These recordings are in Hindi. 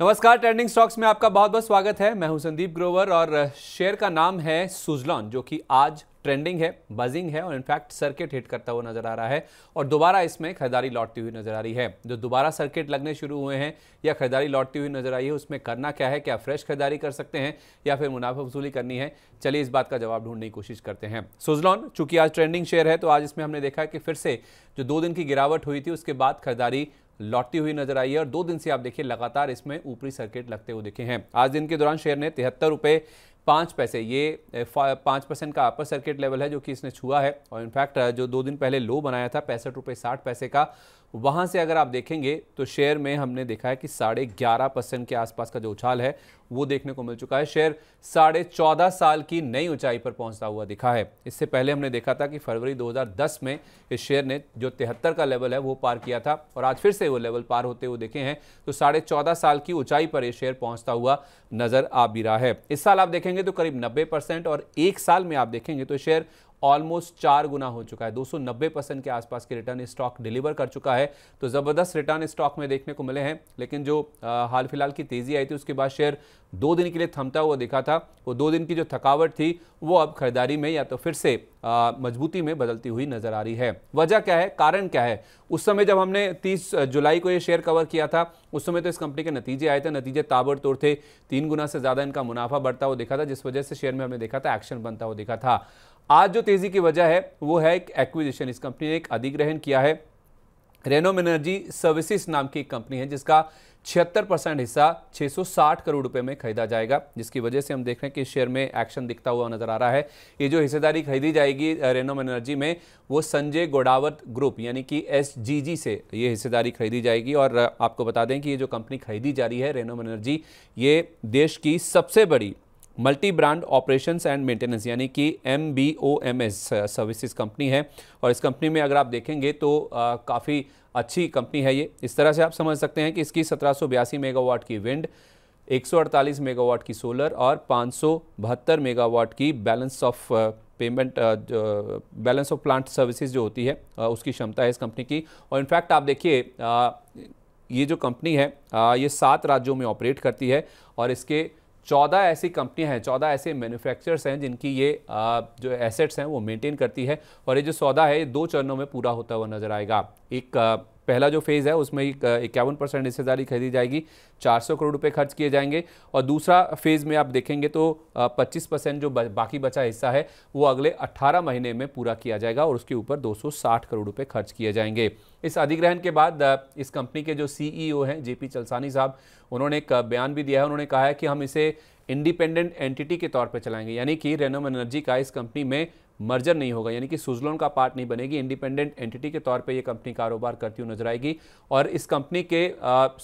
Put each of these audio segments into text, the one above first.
नमस्कार ट्रेंडिंग स्टॉक्स में आपका बहुत बहुत स्वागत है मैं हूं संदीप ग्रोवर और शेयर का नाम है सुजलॉन जो कि आज ट्रेंडिंग है बजिंग है और इनफैक्ट सर्किट हिट करता हुआ नजर आ रहा है और दोबारा इसमें खरीदारी लौटती हुई नजर आ रही है जो दोबारा सर्किट लगने शुरू हुए हैं या खरीदारी लौटती हुई नजर आई है उसमें करना क्या है क्या फ्रेश खरीदारी कर सकते हैं या फिर मुनाफा वसूली करनी है चलिए इस बात का जवाब ढूंढने की कोशिश करते हैं सुजलॉन चूंकि आज ट्रेंडिंग शेयर है तो आज इसमें हमने देखा कि फिर से जो दो दिन की गिरावट हुई थी उसके बाद खरीदारी लौटती हुई नजर आई है और दो दिन से आप देखिए लगातार इसमें ऊपरी सर्किट लगते हुए दिखे हैं आज दिन के दौरान शेयर ने तिहत्तर रुपये पाँच पैसे ये पाँच परसेंट का अपर सर्किट लेवल है जो कि इसने छुआ है और इनफैक्ट जो दो दिन पहले लो बनाया था पैंसठ रुपये साठ पैसे का वहां से अगर आप देखेंगे तो शेयर में हमने देखा है कि साढ़े ग्यारह परसेंट के आसपास का जो उछाल है वो देखने को मिल चुका है शेयर साढ़े चौदह साल की नई ऊंचाई पर पहुंचता हुआ दिखा है इससे पहले हमने देखा था कि फरवरी 2010 में इस शेयर ने जो तिहत्तर का लेवल है वो पार किया था और आज फिर से वो लेवल पार होते हुए देखे हैं तो साढ़े चौदह साल की ऊंचाई पर यह शेयर पहुंचता हुआ नजर आ भी रहा है इस साल आप देखेंगे तो करीब नब्बे और एक साल में आप देखेंगे तो शेयर ऑलमोस्ट चार गुना हो चुका है 290 परसेंट के आसपास के रिटर्न स्टॉक डिलीवर कर चुका है तो ज़बरदस्त रिटर्न स्टॉक में देखने को मिले हैं लेकिन जो हाल फिलहाल की तेज़ी आई थी उसके बाद शेयर दो दिन के लिए थमता हुआ दिखा था वो दो दिन की जो थकावट थी वो अब खरीदारी में या तो फिर से आ, मजबूती में बदलती हुई नज़र आ रही है वजह क्या है कारण क्या है उस समय जब हमने 30 जुलाई को ये शेयर कवर किया था उस समय तो इस कंपनी के नतीजे आए थे नतीजे ताबड़तोड़ थे तीन गुना से ज़्यादा इनका मुनाफा बढ़ता हुआ दिखा था जिस वजह से शेयर में हमने देखा था एक्शन बनता हुआ दिखा था आज जो तेज़ी की वजह है वो है एक एक्विजिशन इस कंपनी ने एक अधिग्रहण किया है रेनोम एनर्जी सर्विसेज नाम की एक कंपनी है जिसका छिहत्तर परसेंट हिस्सा 660 करोड़ रुपए में खरीदा जाएगा जिसकी वजह से हम देख रहे हैं कि शेयर में एक्शन दिखता हुआ नजर आ रहा है ये जो हिस्सेदारी खरीदी जाएगी रेनोम एनर्जी में वो संजय गोडावत ग्रुप यानी कि एस से ये हिस्सेदारी खरीदी जाएगी और आपको बता दें कि ये जो कंपनी खरीदी जा रही है रेनोम एनर्जी ये देश की सबसे बड़ी multi brand operations and maintenance यानी कि M B O M S services company है और इस कंपनी में अगर आप देखेंगे तो uh, काफ़ी अच्छी कंपनी है ये इस तरह से आप समझ सकते हैं कि इसकी सत्रह मेगावाट की विंड 148 मेगावाट की सोलर और पाँच मेगावाट की balance of payment balance of plant services जो होती है आ, uh, उसकी क्षमता है इस कंपनी की और इनफैक्ट आप देखिए uh, ये जो कंपनी है आ, ये सात राज्यों में ऑपरेट करती है और इसके चौदह ऐसी कंपनियां हैं चौदह ऐसे मैन्युफैक्चरर्स हैं जिनकी ये आ, जो एसेट्स हैं वो मेंटेन करती है और ये जो सौदा है ये दो चरणों में पूरा होता हुआ नजर आएगा एक पहला जो फेज़ है उसमें इक्यावन परसेंट हिस्सेदारी खरीदी जाएगी 400 करोड़ रुपए खर्च किए जाएंगे और दूसरा फेज़ में आप देखेंगे तो 25 परसेंट जो बाकी बचा हिस्सा है वो अगले 18 महीने में पूरा किया जाएगा और उसके ऊपर 260 करोड़ रुपए खर्च किए जाएंगे इस अधिग्रहण के बाद इस कंपनी के जो सीईओ e हैं पी चलसानी साहब उन्होंने एक बयान भी दिया है उन्होंने कहा है कि हम इसे इंडिपेंडेंट एंटिटी के तौर पर चलाएंगे यानी कि रेनोम एनर्जी का इस कंपनी में मर्जर नहीं होगा यानी कि सुजलोन का पार्ट नहीं बनेगी इंडिपेंडेंट एंटिटी के तौर पे ये कंपनी कारोबार करती हुई नजर आएगी और इस कंपनी के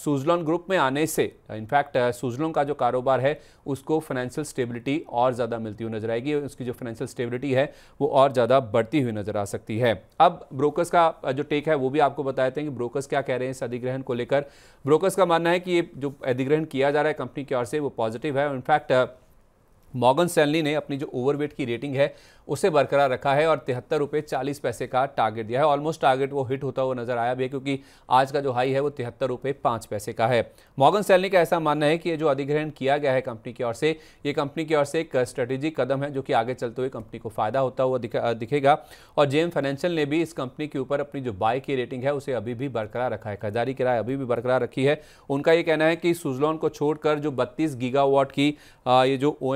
सुजलोन ग्रुप में आने से इनफैक्ट सुजलोन का जो कारोबार है उसको फाइनेंशियल स्टेबिलिटी और ज़्यादा मिलती हुई नजर आएगी उसकी जो फाइनेंशियल स्टेबिलिटी है वो और ज़्यादा बढ़ती हुई नजर आ सकती है अब ब्रोकर्स का जो टेक है वो भी आपको बताते हैं कि ब्रोकर्स क्या कह रहे हैं इस अधिग्रहण को लेकर ब्रोकर्स का मानना है कि ये जो अधिग्रहण किया जा रहा है कंपनी की ओर से वो पॉजिटिव है इनफैक्ट मॉगन सैलनी ने अपनी जो ओवरवेट की रेटिंग है उसे बरकरार रखा है और तिहत्तर रुपये चालीस पैसे का टारगेट दिया है ऑलमोस्ट टारगेट वो हिट होता हुआ नजर आया भी है क्योंकि आज का जो हाई है वो तिहत्तर रुपये पाँच पैसे का है मॉगन सैलनी का ऐसा मानना है कि ये जो अधिग्रहण किया गया है कंपनी की ओर से ये कंपनी की ओर से एक स्ट्रेटेजिक कदम है जो कि आगे चलते हुए कंपनी को फ़ायदा होता हुआ दिखेगा और जे फाइनेंशियल ने भी इस कंपनी के ऊपर अपनी जो बाय की रेटिंग है उसे अभी भी बरकरार रखा है खरीदारी किराया अभी भी बरकरार रखी है उनका ये कहना है कि सुजलॉन को छोड़कर जो बत्तीस गीगा की ये जो ओ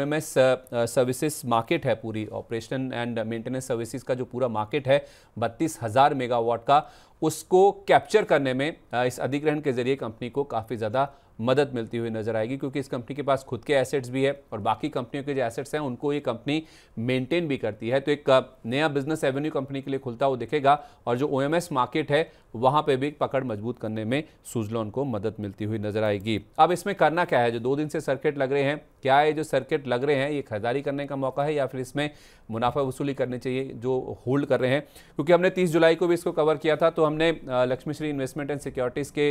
सर्विसेज मार्केट है पूरी operation operation and maintenance services का जो पूरा मार्केट है बत्तीस हज़ार मेगावाट का उसको कैप्चर करने में इस अधिग्रहण के जरिए कंपनी को काफ़ी ज़्यादा मदद मिलती हुई नज़र आएगी क्योंकि इस कंपनी के पास खुद के एसेट्स भी है और बाकी कंपनियों के जो एसेट्स हैं उनको ये कंपनी मेंटेन भी करती है तो एक नया बिजनेस एवेन्यू कंपनी के लिए खुलता हुआ दिखेगा और जो ओएमएस मार्केट है वहां पे भी पकड़ मजबूत करने में सुजलोन को मदद मिलती हुई नज़र आएगी अब इसमें करना क्या है जो दो दिन से सर्किट लग रहे हैं क्या ये जो सर्किट लग रहे हैं ये खरीदारी करने का मौका है या फिर इसमें मुनाफा वसूली करनी चाहिए जो होल्ड कर रहे हैं क्योंकि हमने तीस जुलाई को भी इसको कवर किया था तो हमने लक्ष्मीश्री इन्वेस्टमेंट एंड सिक्योरिटीज़ के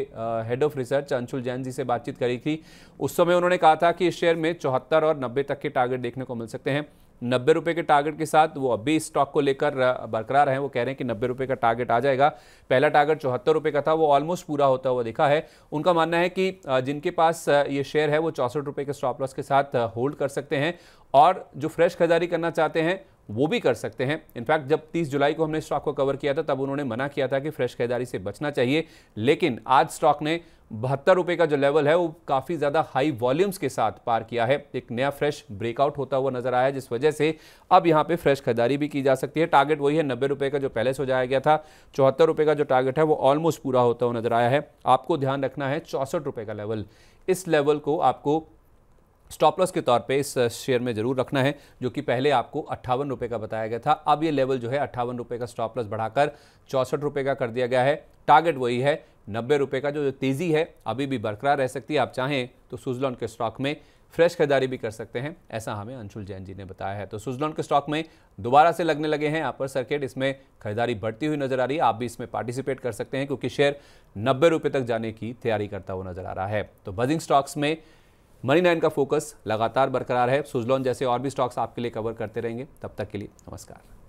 head of research Anshul Jain ji से बातचीत करी थी उस समय उन्होंने कहा था कि इस शेयर में चौहत्तर और नब्बे तक के टारगेट देखने को मिल सकते हैं नब्बे रुपये के टारगेट के साथ वो अभी स्टॉक को लेकर बरकरार हैं वो कह रहे हैं कि नब्बे रुपये का टारगेट आ जाएगा पहला टारगेट चौहत्तर रुपये का था वो ऑलमोस्ट पूरा होता हुआ दिखा है उनका मानना है कि जिनके पास ये शेयर है वो चौंसठ रुपये के स्टॉप लॉस के साथ होल्ड कर सकते हैं और जो फ्रेश खरीदारी करना चाहते हैं वो भी कर सकते हैं इनफैक्ट जब 30 जुलाई को हमने स्टॉक को कवर किया था तब उन्होंने मना किया था कि फ्रेश खरीदारी से बचना चाहिए लेकिन आज स्टॉक ने बहत्तर रुपये का जो लेवल है वो काफ़ी ज़्यादा हाई वॉल्यूम्स के साथ पार किया है एक नया फ्रेश ब्रेकआउट होता हुआ नजर आया जिस वजह से अब यहाँ पे फ्रेश खरीदारी भी की जा सकती है टारगेट वही है नब्बे रुपये का जो पहले सोजाया गया था चौहत्तर रुपये का जो टारगेट है वो ऑलमोस्ट पूरा होता हुआ नजर आया है आपको ध्यान रखना है चौंसठ रुपये का लेवल इस लेवल को आपको स्टॉप लॉस के तौर पे इस शेयर में ज़रूर रखना है जो कि पहले आपको अट्ठावन रुपये का बताया गया था अब ये लेवल जो है अट्ठावन रुपये का स्टॉप लॉस बढ़ाकर चौंसठ रुपये का कर दिया गया है टारगेट वही है नब्बे रुपये का जो तेज़ी है अभी भी बरकरार रह सकती है आप चाहें तो सुजलॉन के स्टॉक में फ्रेश खरीदारी भी कर सकते हैं ऐसा हमें अंशुल जैन जी ने बताया है तो सुजलॉन के स्टॉक में दोबारा से लगने लगे हैं अपर सर्किट इसमें खरीदारी बढ़ती हुई नजर आ रही है आप भी इसमें पार्टिसिपेट कर सकते हैं क्योंकि शेयर नब्बे रुपये तक जाने की तैयारी करता हुआ नजर आ रहा है तो बजिंग स्टॉक्स में मनी नाइन का फोकस लगातार बरकरार है सुजलॉन जैसे और भी स्टॉक्स आपके लिए कवर करते रहेंगे तब तक के लिए नमस्कार